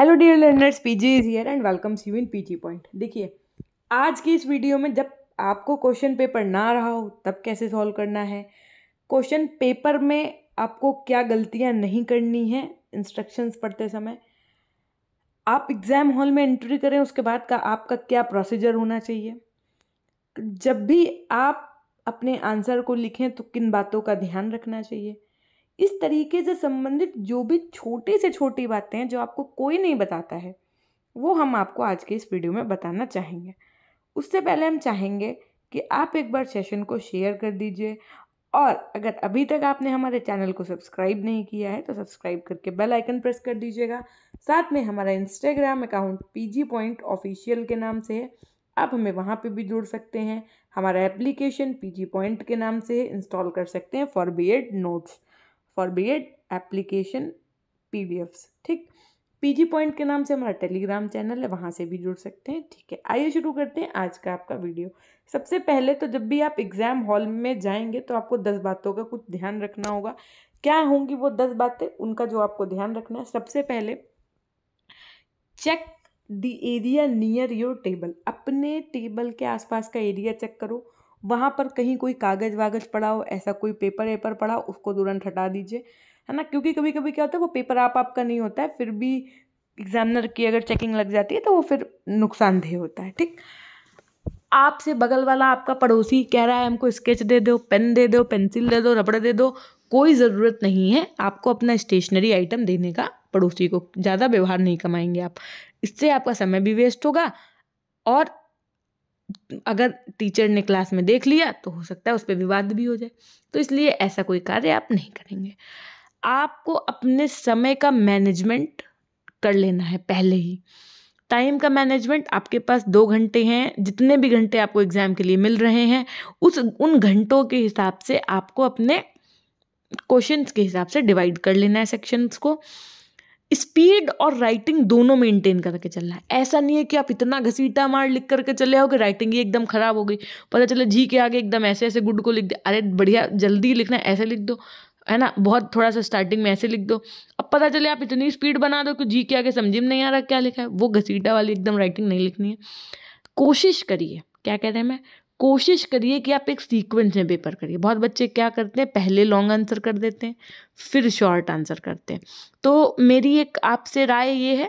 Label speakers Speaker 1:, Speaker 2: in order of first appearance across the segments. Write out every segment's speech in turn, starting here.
Speaker 1: hello dear learners PG is here and welcomes you in PG point देखिए आज की इस वीडियो में जब आपको क्वेश्चन पेपर ना रहा हो तब कैसे सॉल्व करना है क्वेश्चन पेपर में आपको क्या गलतियां नहीं करनी हैं इंस्ट्रक्शंस पढ़ते समय आप एग्ज़ाम हॉल में एंट्री करें उसके बाद का आपका क्या प्रोसीजर होना चाहिए जब भी आप अपने आंसर को लिखें तो किन बातों का ध्यान रखना चाहिए इस तरीके से संबंधित जो भी छोटी से छोटी बातें हैं जो आपको कोई नहीं बताता है वो हम आपको आज के इस वीडियो में बताना चाहेंगे उससे पहले हम चाहेंगे कि आप एक बार सेशन को शेयर कर दीजिए और अगर अभी तक आपने हमारे चैनल को सब्सक्राइब नहीं किया है तो सब्सक्राइब करके बेल आइकन प्रेस कर दीजिएगा साथ में हमारा Instagram account G point official के नाम से है आप हमें वहाँ पे भी जुड़ सकते हैं हमारा एप्लीकेशन जी पॉइंट के नाम से इंस्टॉल कर सकते हैं for B Ed notes for B Ed application PDFs ठीक पीजी पॉइंट के नाम से हमारा टेलीग्राम चैनल है वहाँ से भी जुड़ सकते हैं ठीक है आइए शुरू करते हैं आज का आपका वीडियो सबसे पहले तो जब भी आप एग्ज़ाम हॉल में जाएंगे तो आपको दस बातों का कुछ ध्यान रखना होगा क्या होंगी वो दस बातें उनका जो आपको ध्यान रखना है सबसे पहले check the area near your table अपने टेबल के आसपास का एरिया चेक करो वहाँ पर कहीं कोई कागज़ वागज़ पड़ा हो ऐसा कोई पेपर वेपर पड़ा हो उसको तुरंत हटा दीजिए है ना क्योंकि कभी कभी क्या होता है वो पेपर आप आपका नहीं होता है फिर भी एग्जामिनर की अगर चेकिंग लग जाती है तो वो फिर नुकसानदेह होता है ठीक आपसे बगल वाला आपका पड़ोसी कह रहा है हमको स्केच दे दो पेन दे दो पेंसिल दे दो रबड़ दे दो कोई ज़रूरत नहीं है आपको अपना स्टेशनरी आइटम देने का पड़ोसी को ज़्यादा व्यवहार नहीं कमाएंगे आप इससे आपका समय भी वेस्ट होगा और अगर टीचर ने क्लास में देख लिया तो हो सकता है उस पर विवाद भी हो जाए तो इसलिए ऐसा कोई कार्य आप नहीं करेंगे आपको अपने समय का मैनेजमेंट कर लेना है पहले ही टाइम का मैनेजमेंट आपके पास दो घंटे हैं जितने भी घंटे आपको एग्ज़ाम के लिए मिल रहे हैं उस उन घंटों के हिसाब से आपको अपने क्वेश्चंस के हिसाब से डिवाइड कर लेना है सेक्शंस को स्पीड और राइटिंग दोनों मेंटेन करके चलना है ऐसा नहीं है कि आप इतना घसीटा मार लिख करके चले आओ कि राइटिंग ही एकदम ख़राब हो गई पता चले जी के आगे एकदम ऐसे ऐसे गुड को लिख दे अरे बढ़िया जल्दी लिखना ऐसे लिख दो है ना बहुत थोड़ा सा स्टार्टिंग में ऐसे लिख दो अब पता चले आप इतनी स्पीड बना दो कि जी के आगे समझ में नहीं आ रहा क्या लिखा है वो घसीटा वाली एकदम राइटिंग नहीं लिखनी है कोशिश करिए क्या कह रहे हैं मैं कोशिश करिए कि आप एक सीक्वेंस में पेपर करिए बहुत बच्चे क्या करते हैं पहले लॉन्ग आंसर कर देते हैं फिर शॉर्ट आंसर करते हैं तो मेरी एक आपसे राय ये है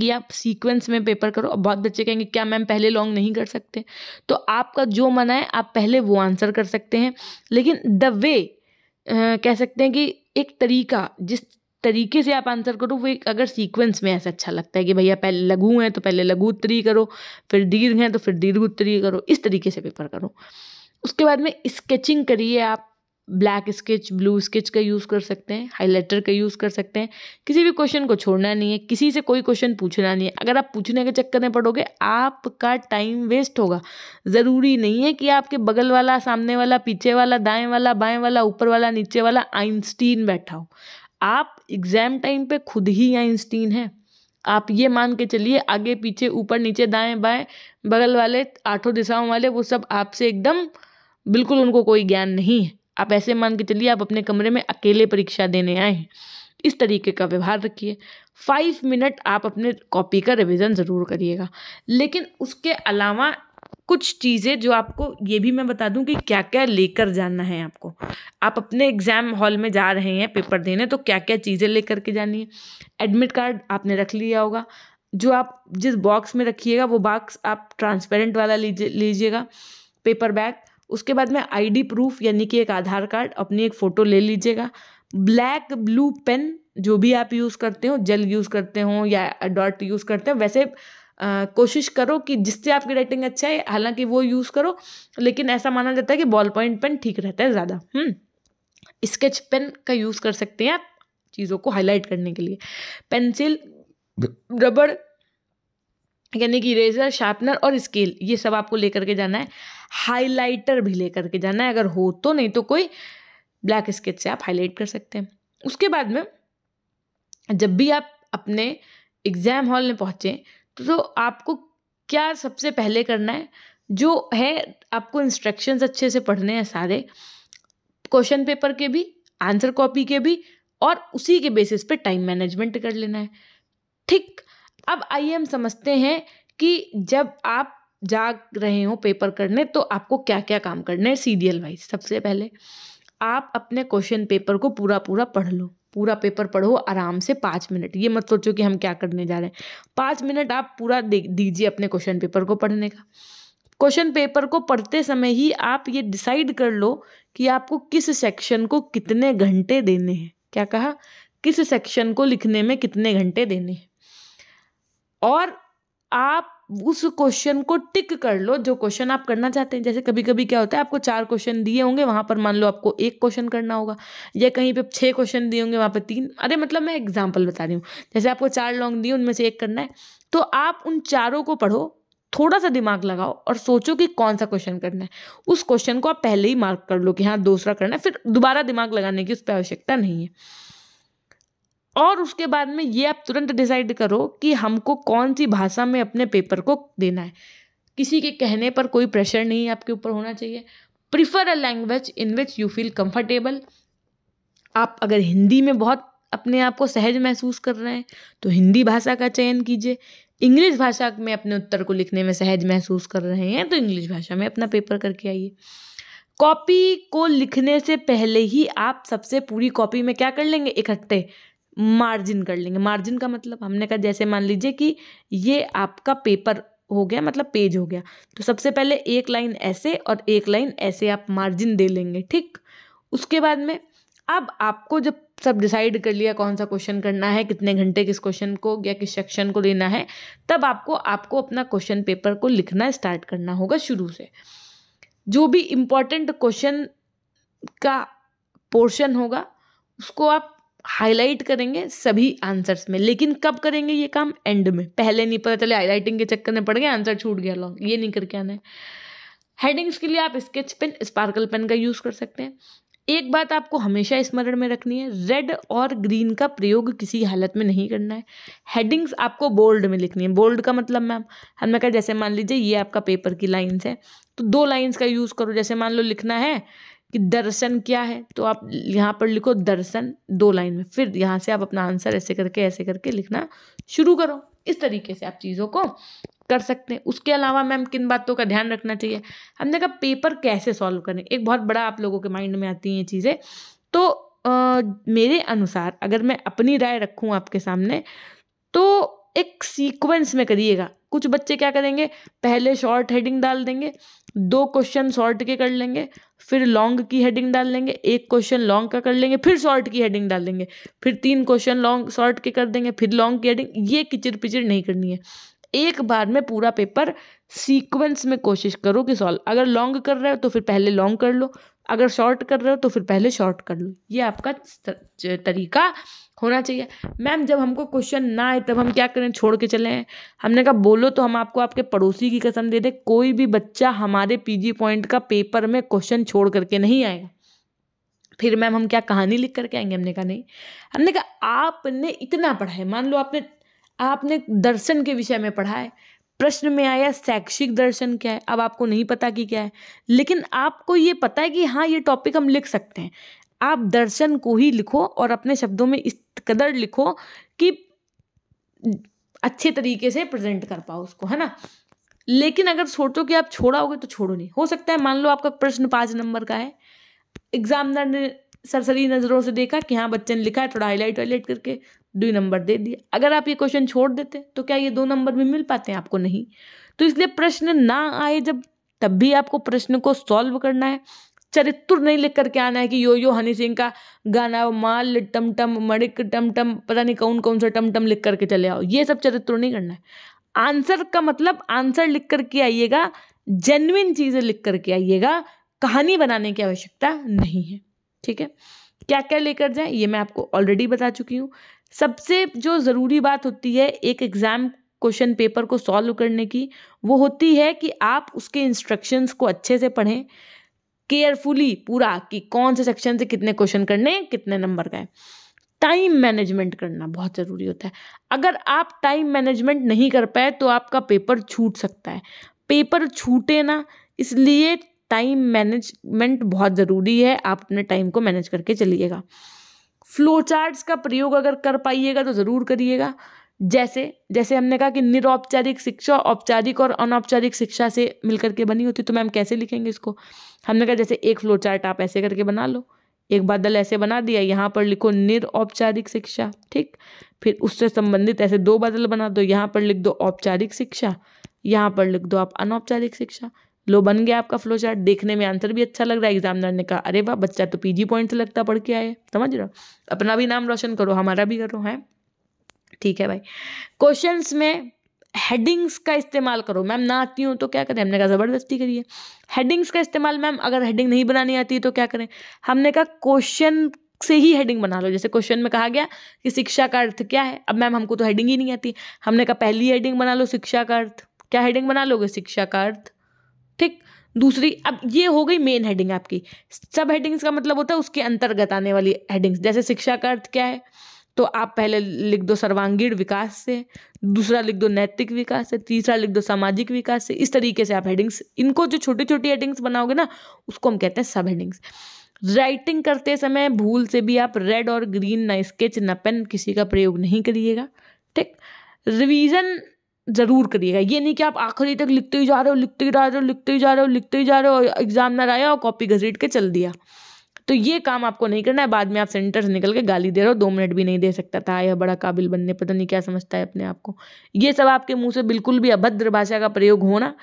Speaker 1: कि आप सीक्वेंस में पेपर करो अब बहुत बच्चे कहेंगे क्या मैम पहले लॉन्ग नहीं कर सकते तो आपका जो मना है आप पहले वो आंसर कर सकते हैं लेकिन द वे कह सकते हैं कि एक तरीका जिस तरीके से आप आंसर करो वो एक अगर सीक्वेंस में ऐसा अच्छा लगता है कि भैया पहले लघु हैं तो पहले लघु उत्तरी करो फिर दीर्घ हैं तो फिर दीर्घ उत्तरी करो इस तरीके से पेपर करो उसके बाद में स्केचिंग करिए आप ब्लैक स्केच ब्लू स्केच का यूज़ कर सकते हैं हाईलाइटर का यूज़ कर सकते हैं किसी भी क्वेश्चन को छोड़ना नहीं है किसी से कोई क्वेश्चन पूछना नहीं है अगर आप पूछने के चक्कर में पड़ोगे आपका टाइम वेस्ट होगा ज़रूरी नहीं है कि आपके बगल वाला सामने वाला पीछे वाला दाएं वाला बाएं वाला ऊपर वाला नीचे वाला आइंस्टीन बैठा हो आप एग्ज़ाम टाइम पे खुद ही आइंस्टीन हैं आप ये मान के चलिए आगे पीछे ऊपर नीचे दाएं बाएं बगल वाले आठों दिशाओं वाले वो सब आपसे एकदम बिल्कुल उनको कोई ज्ञान नहीं है आप ऐसे मान के चलिए आप अपने कमरे में अकेले परीक्षा देने आए हैं इस तरीके का व्यवहार रखिए फाइव मिनट आप अपने कॉपी का रिवीजन ज़रूर करिएगा लेकिन उसके अलावा कुछ चीज़ें जो आपको ये भी मैं बता दूं कि क्या क्या लेकर जाना है आपको आप अपने एग्ज़ाम हॉल में जा रहे हैं पेपर देने तो क्या क्या चीज़ें लेकर के जानी है एडमिट कार्ड आपने रख लिया होगा जो आप जिस बॉक्स में रखिएगा वो बॉक्स आप ट्रांसपेरेंट वाला लीजिए लीजिएगा पेपर बैग उसके बाद में आईडी प्रूफ यानी कि एक आधार कार्ड अपनी एक फ़ोटो ले लीजिएगा ब्लैक ब्लू पेन जो भी आप यूज़ करते हो जेल यूज़ करते हो या डॉट यूज़ करते हो वैसे कोशिश करो कि जिससे आपकी राइटिंग अच्छा है हालांकि वो यूज़ करो लेकिन ऐसा माना जाता है कि बॉल पॉइंट पेन ठीक रहता है ज़्यादा स्केच पेन का यूज़ कर सकते हैं आप चीज़ों को हाईलाइट करने के लिए पेंसिल रबड़ यानी कि इरेजर शार्पनर और स्केल ये सब आपको लेकर के जाना है हाइलाइटर भी लेकर के जाना है अगर हो तो नहीं तो कोई ब्लैक स्केच से आप हाईलाइट कर सकते हैं उसके बाद में जब भी आप अपने एग्ज़ाम हॉल में पहुँचें तो आपको क्या सबसे पहले करना है जो है आपको इंस्ट्रक्शंस अच्छे से पढ़ने हैं सारे क्वेश्चन पेपर के भी आंसर कॉपी के भी और उसी के बेसिस पे टाइम मैनेजमेंट कर लेना है ठीक अब आइए हम समझते हैं कि जब आप जाग रहे हो पेपर करने तो आपको क्या क्या काम करना है सीरियल वाइज सबसे पहले आप अपने क्वेश्चन पेपर को पूरा पूरा पढ़ लो पूरा पेपर पढ़ो आराम से पाँच मिनट ये मत सोचो कि हम क्या करने जा रहे हैं पाँच मिनट आप पूरा दीजिए अपने क्वेश्चन पेपर को पढ़ने का क्वेश्चन पेपर को पढ़ते समय ही आप ये डिसाइड कर लो कि आपको किस सेक्शन को कितने घंटे देने हैं क्या कहा किस सेक्शन को लिखने में कितने घंटे देने हैं और आप उस क्वेश्चन को टिक कर लो जो क्वेश्चन आप करना चाहते हैं जैसे कभी कभी क्या होता है आपको चार क्वेश्चन दिए होंगे वहाँ पर मान लो आपको एक क्वेश्चन करना होगा या कहीं पे छः क्वेश्चन दिए होंगे वहाँ पर तीन अरे मतलब मैं एग्जाम्पल बता रही हूँ जैसे आपको चार लॉन्ग दिए उनमें से एक करना है तो आप उन चारों को पढ़ो थोड़ा सा दिमाग लगाओ और सोचो कि कौन सा क्वेश्चन करना है उस क्वेश्चन को आप पहले ही मार्क कर लो कि हाँ दूसरा करना है फिर दोबारा दिमाग लगाने की उस पर आवश्यकता नहीं है और उसके बाद में ये आप तुरंत डिसाइड करो कि हमको कौन सी भाषा में अपने पेपर को देना है किसी के कहने पर कोई प्रेशर नहीं आपके ऊपर होना चाहिए prefer a language in which you feel comfortable आप अगर हिंदी में बहुत अपने आप को सहज महसूस कर रहे हैं तो हिंदी भाषा का चयन कीजिए इंग्लिश भाषा में अपने उत्तर को लिखने में सहज महसूस कर रहे हैं तो इंग्लिश भाषा में अपना पेपर करके आइए कॉपी को लिखने से पहले ही आप सबसे पूरी कॉपी में क्या कर लेंगे इकट्ठे मार्जिन कर लेंगे मार्जिन का मतलब हमने कहा जैसे मान लीजिए कि ये आपका पेपर हो गया मतलब पेज हो गया तो सबसे पहले एक लाइन ऐसे और एक लाइन ऐसे आप मार्जिन दे लेंगे ठीक उसके बाद में अब आपको जब सब डिसाइड कर लिया कौन सा क्वेश्चन करना है कितने घंटे किस क्वेश्चन को या किस सेक्शन को लेना है तब आपको आपको अपना क्वेश्चन पेपर को लिखना स्टार्ट करना होगा शुरू से जो भी इम्पोर्टेंट क्वेश्चन का पोर्शन होगा उसको आप हाईलाइट करेंगे सभी आंसर्स में लेकिन कब करेंगे ये काम एंड में पहले नहीं पता चले हाईलाइटिंग के चक्कर में पड़ गए आंसर छूट गया लॉन्ग ये नहीं करके आना है हेडिंग्स के लिए आप स्केच पेन स्पार्कल पेन का यूज़ कर सकते हैं एक बात आपको हमेशा स्मरण में रखनी है रेड और ग्रीन का प्रयोग किसी हालत में नहीं करना है हेडिंग्स आपको बोल्ड में लिखनी है बोल्ड का मतलब मैम हमने कहा जैसे मान लीजिए ये आपका पेपर की लाइन्स है तो दो लाइन्स का यूज़ करो जैसे मान लो लिखना है कि दर्शन क्या है तो आप यहाँ पर लिखो दर्शन दो लाइन में फिर यहाँ से आप अपना आंसर ऐसे करके ऐसे करके लिखना शुरू करो इस तरीके से आप चीज़ों को कर सकते हैं उसके अलावा मैम किन बातों का ध्यान रखना चाहिए हमने कहा पेपर कैसे सॉल्व करें एक बहुत बड़ा आप लोगों के माइंड में आती हैं ये चीज़ें तो आ, मेरे अनुसार अगर मैं अपनी राय रखूँ आपके सामने तो एक सीक्वेंस में करिएगा कुछ बच्चे क्या करेंगे पहले शॉर्ट हेडिंग डाल देंगे दो क्वेश्चन शॉर्ट के कर लेंगे फिर लॉन्ग की हेडिंग डाल लेंगे एक क्वेश्चन लॉन्ग का कर लेंगे फिर शॉर्ट की हेडिंग डाल देंगे फिर तीन क्वेश्चन लॉन्ग शॉर्ट के कर देंगे फिर लॉन्ग की हेडिंग ये किचिर पिचिर नहीं करनी है एक बार में पूरा पेपर सीक्वेंस में कोशिश करो कि सॉल्व अगर लॉन्ग कर रहे हो तो फिर पहले लॉन्ग कर लो अगर शॉर्ट कर रहे हो तो फिर पहले शॉर्ट कर लो ये आपका तरीका होना चाहिए मैम जब हमको क्वेश्चन ना आए तब हम क्या करें छोड़ के चले हैं हमने कहा बोलो तो हम आपको आपके पड़ोसी की कसम दे दें कोई भी बच्चा हमारे पीजी पॉइंट का पेपर में क्वेश्चन छोड़ करके नहीं आएगा फिर मैम हम क्या कहानी लिख करके आएंगे हमने कहा नहीं हमने कहा आपने इतना पढ़ा है मान लो आपने आपने दर्शन के विषय में पढ़ा है प्रश्न में आया शैक्षिक दर्शन क्या है अब आपको नहीं पता कि क्या है लेकिन आपको ये पता है कि हाँ ये टॉपिक हम लिख सकते हैं आप दर्शन को ही लिखो और अपने शब्दों में इस कदर लिखो कि अच्छे तरीके से प्रेजेंट कर पाओ उसको है ना लेकिन अगर सोचो कि आप छोड़ाओगे तो छोड़ो नहीं हो सकता है मान लो आपका प्रश्न पाँच नंबर का है एग्जामिनर ने सरसरी नज़रों से देखा कि हाँ बच्चे ने लिखा है थोड़ा हाईलाइट वाईलाइट करके दो नंबर दे दिए अगर आप ये क्वेश्चन छोड़ देते तो क्या ये दो नंबर भी मिल पाते हैं आपको नहीं तो इसलिए प्रश्न ना आए जब तब भी आपको प्रश्न को सॉल्व करना है चरित्र नहीं लिख करके आना है कि यो यो हनी सिंह का गाना माल टम टम मणिक टम टम पता नहीं कौन कौन सा टम टम लिख करके चले आओ ये सब चरित्र नहीं करना है आंसर का मतलब आंसर लिख करके आइएगा जेन्युन चीज़ें लिख करके आइएगा कहानी बनाने की आवश्यकता नहीं है ठीक है क्या क्या लेकर जाएं ये मैं आपको ऑलरेडी बता चुकी हूँ सबसे जो ज़रूरी बात होती है एक एग्ज़ाम क्वेश्चन पेपर को सॉल्व करने की वो होती है कि आप उसके इंस्ट्रक्शंस को अच्छे से पढ़ें केयरफुली पूरा कि कौन से सेक्शन से कितने क्वेश्चन करने हैं कितने नंबर का है टाइम मैनेजमेंट करना बहुत ज़रूरी होता है अगर आप टाइम मैनेजमेंट नहीं कर पाए तो आपका पेपर छूट सकता है पेपर छूटे ना इसलिए टाइम मैनेजमेंट बहुत ज़रूरी है आप अपने टाइम को मैनेज करके चलिएगा फ्लो चार्ट्स का प्रयोग अगर कर पाइएगा तो ज़रूर करिएगा जैसे जैसे हमने कहा कि निरौपचारिक शिक्षा औपचारिक और अनौपचारिक शिक्षा से मिलकर के बनी होती तो मैम कैसे लिखेंगे इसको हमने कहा जैसे एक फ्लो चार्ट आप ऐसे करके बना लो एक बादल ऐसे बना दिया यहाँ पर लिखो औपचारिक शिक्षा ठीक फिर उससे संबंधित ऐसे दो बादल बना दो यहाँ पर लिख दो औपचारिक शिक्षा यहाँ पर लिख दो आप अनौपचारिक शिक्षा लो बन गया आपका फ्लो चार्ट देखने में आंसर भी अच्छा लग रहा है एग्जामिनर ने कहा अरे वाह बच्चा तो पीजी पॉइंट से लगता पढ़ के आए समझ रहे हो अपना भी नाम रोशन करो हमारा भी करो है ठीक है भाई क्वेश्चंस में हेडिंग्स का इस्तेमाल करो मैम ना आती हूँ तो क्या करें हमने कहा ज़बरदस्ती करिए हेडिंग्स का इस्तेमाल मैम अगर हेडिंग नहीं बनानी आती तो क्या करें हमने कहा क्वेश्चन से ही हेडिंग बना लो जैसे क्वेश्चन में कहा गया कि शिक्षा का अर्थ क्या है अब मैम हमको तो हेडिंग ही नहीं आती हमने कहा पहली हेडिंग बना लो शिक्षा का अर्थ क्या हेडिंग बना लोगे शिक्षा का अर्थ ठीक दूसरी अब ये हो गई मेन हेडिंग आपकी सब हेडिंग्स का मतलब होता है उसके अंतर्गत आने वाली हेडिंग्स जैसे शिक्षा का अर्थ क्या है तो आप पहले लिख दो सर्वांगीण विकास से दूसरा लिख दो नैतिक विकास से तीसरा लिख दो सामाजिक विकास से इस तरीके से आप हेडिंग्स इनको जो छोटी छोटी हेडिंग्स बनाओगे ना उसको हम कहते हैं सब हेडिंग्स राइटिंग करते समय भूल से भी आप रेड और ग्रीन ना स्केच ना पेन किसी का प्रयोग नहीं करिएगा ठीक रिवीजन ज़रूर करिएगा ये नहीं कि आप आखिरी तक लिखते ही जा रहे हो लिखते ही जा रहे हो लिखते ही जा रहे हो लिखते ही जा रहे हो एग्ज़ाम ना आया और कॉपी घसीट के चल दिया तो ये काम आपको नहीं करना है बाद में आप सेंटर से निकल के गाली दे रहे हो दो मिनट भी नहीं दे सकता था यह बड़ा काबिल बनने पता नहीं क्या समझता है अपने आप को ये सब आपके मुंह से बिल्कुल भी अभद्र भाषा का प्रयोग होना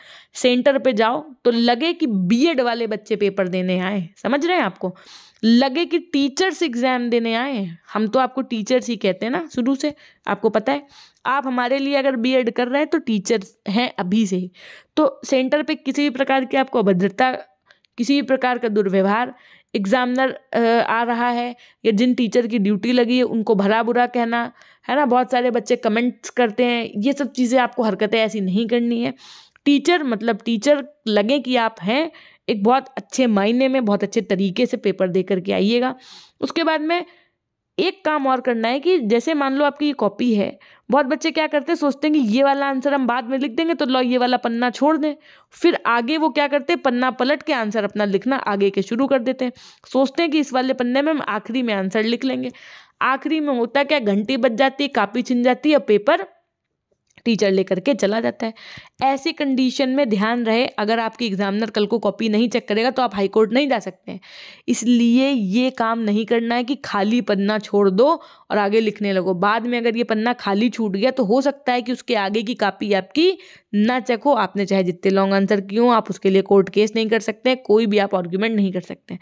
Speaker 1: सेंटर पे जाओ तो लगे कि बी वाले बच्चे पेपर देने आए समझ रहे हैं आपको लगे कि टीचर्स एग्जाम देने आए हम तो आपको टीचर्स ही कहते हैं ना शुरू से आपको पता है आप हमारे लिए अगर बीएड कर रहे हैं तो टीचर्स हैं अभी से ही तो सेंटर पे किसी भी प्रकार की आपको अभद्रता किसी भी प्रकार का दुर्व्यवहार एग्जामिनर आ रहा है या जिन टीचर की ड्यूटी लगी है उनको भरा बुरा कहना है ना बहुत सारे बच्चे कमेंट्स करते हैं ये सब चीज़ें आपको हरकतें ऐसी नहीं करनी है टीचर मतलब टीचर लगे कि आप हैं एक बहुत अच्छे मायने में बहुत अच्छे तरीके से पेपर दे करके आइएगा उसके बाद में एक काम और करना है कि जैसे मान लो आपकी ये कॉपी है बहुत बच्चे क्या करते हैं सोचते हैं कि ये वाला आंसर हम बाद में लिख देंगे तो लो ये वाला पन्ना छोड़ दें फिर आगे वो क्या करते हैं पन्ना पलट के आंसर अपना लिखना आगे के शुरू कर देते हैं सोचते हैं कि इस वाले पन्ने में हम आखिरी में आंसर लिख लेंगे आखिरी में होता क्या घंटी बच जाती है कापी छिन जाती है पेपर टीचर लेकर के चला जाता है ऐसी कंडीशन में ध्यान रहे अगर आपकी एग्जामिनर कल को कॉपी नहीं चेक करेगा तो आप हाई कोर्ट नहीं जा सकते हैं इसलिए ये काम नहीं करना है कि खाली पन्ना छोड़ दो और आगे लिखने लगो बाद में अगर ये पन्ना खाली छूट गया तो हो सकता है कि उसके आगे की कापी आपकी ना चेक हो आपने चाहे जितने लॉन्ग आंसर क्यों आप उसके लिए कोर्ट केस नहीं कर सकते कोई भी आप आर्ग्यूमेंट नहीं कर सकते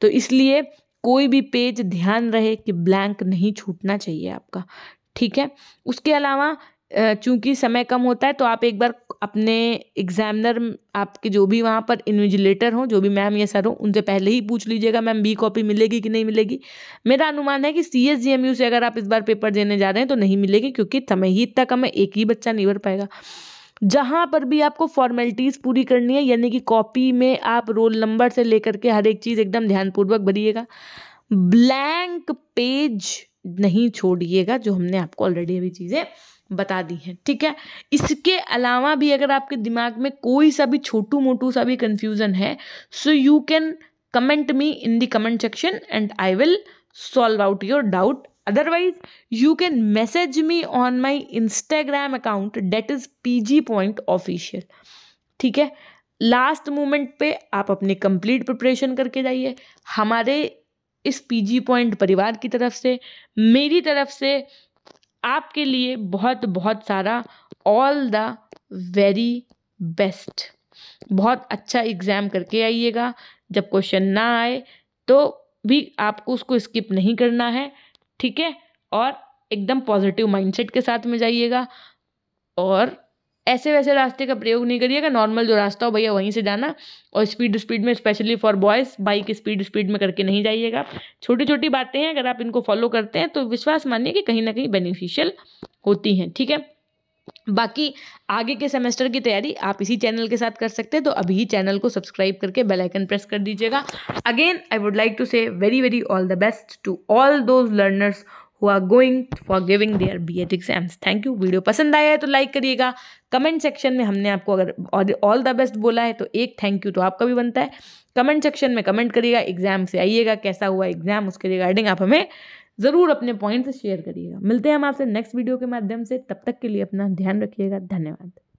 Speaker 1: तो इसलिए कोई भी पेज ध्यान रहे कि ब्लैंक नहीं छूटना चाहिए आपका ठीक है उसके अलावा चूँकि समय कम होता है तो आप एक बार अपने एग्जामिनर आपके जो भी वहाँ पर इन्विजिलेटर हों जो भी मैम या सर हों उनसे पहले ही पूछ लीजिएगा मैम बी कॉपी मिलेगी कि नहीं मिलेगी मेरा अनुमान है कि C S G M U से अगर आप इस बार पेपर देने जा रहे हैं तो नहीं मिलेगी क्योंकि समय ही इतना कम है एक ही बच्चा नहीं भर पाएगा जहाँ पर भी आपको फॉर्मेलिटीज़ पूरी करनी है यानी कि कॉपी में आप रोल नंबर से लेकर के हर एक चीज़ एकदम ध्यानपूर्वक भरिएगा ब्लैंक पेज नहीं छोड़िएगा जो हमने आपको ऑलरेडी अभी चीज़ें बता दी हैं ठीक है इसके अलावा भी अगर आपके दिमाग में कोई सा भी छोटू मोटू सा भी कन्फ्यूज़न है so you can comment me in the comment section and I will solve out your doubt otherwise you can message me on my Instagram account that is P G point official ठीक है last moment पे आप अपने complete preparation करके जाइए हमारे इस P G point परिवार की तरफ से मेरी तरफ से आपके लिए बहुत बहुत सारा ऑल द वेरी बेस्ट बहुत अच्छा एग्ज़ाम करके आइएगा जब क्वेश्चन ना आए तो भी आपको उसको स्किप नहीं करना है ठीक है और एकदम पॉजिटिव माइंडसेट के साथ में जाइएगा और ऐसे वैसे रास्ते का प्रयोग नहीं करिएगा नॉर्मल जो रास्ता हो भैया वहीं से जाना और स्पीड स्पीड में specially for boys bike speed speed में करके नहीं जाइएगा छोटी छोटी बातें हैं अगर आप इनको फॉलो करते हैं तो विश्वास मानिए कि कहीं ना कहीं बेनिफिशियल होती हैं ठीक है बाकी आगे के सेमेस्टर की तैयारी आप इसी चैनल के साथ कर सकते हैं तो अभी ही चैनल को सब्सक्राइब करके बेल आइकन प्रेस कर दीजिएगा again I would like to say very very all the best to all those learners who are going for giving their B Ed exams thank you video पसंद आया है तो like करिएगा comment section में हमने आपको अगर ऑल द बेस्ट बोला है तो एक थैंक यू तो आपका भी बनता है कमेंट सेक्शन में कमेंट करिएगा एग्जाम से आइएगा कैसा हुआ एग्जाम उसके रिगार्डिंग आप हमें ज़रूर अपने पॉइंट्स शेयर करिएगा मिलते हैं हम आपसे नेक्स्ट वीडियो के माध्यम से तब तक के लिए अपना ध्यान रखिएगा धन्यवाद